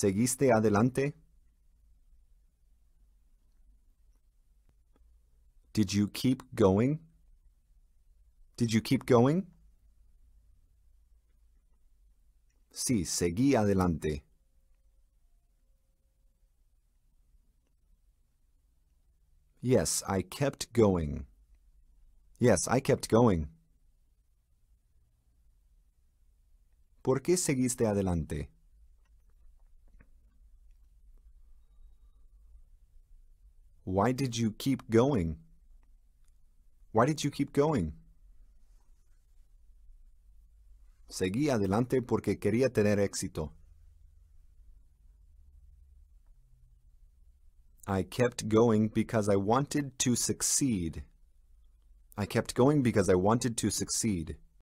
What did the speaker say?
¿Seguiste adelante? Did you keep going? Did you keep going? Sí, seguí adelante. Yes, I kept going. Yes, I kept going. ¿Por qué seguiste adelante? Why did you keep going? Why did you keep going? Seguí adelante porque quería tener éxito. I kept going because I wanted to succeed. I kept going because I wanted to succeed.